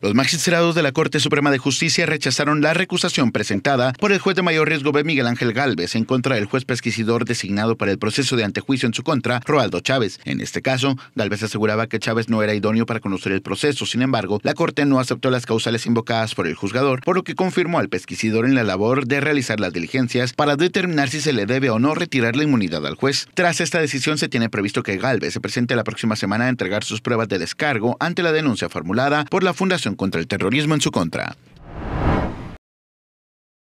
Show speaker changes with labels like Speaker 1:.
Speaker 1: Los magistrados de la Corte Suprema de Justicia rechazaron la recusación presentada por el juez de mayor riesgo B. Miguel Ángel Galvez en contra del juez pesquisidor designado para el proceso de antejuicio en su contra, Roaldo Chávez. En este caso, Galvez aseguraba que Chávez no era idóneo para conocer el proceso. Sin embargo, la Corte no aceptó las causales invocadas por el juzgador, por lo que confirmó al pesquisidor en la labor de realizar las diligencias para determinar si se le debe o no retirar la inmunidad al juez. Tras esta decisión, se tiene previsto que Galvez se presente la próxima semana a entregar sus pruebas de descargo ante la denuncia formulada por la Fundación contra el terrorismo en su contra.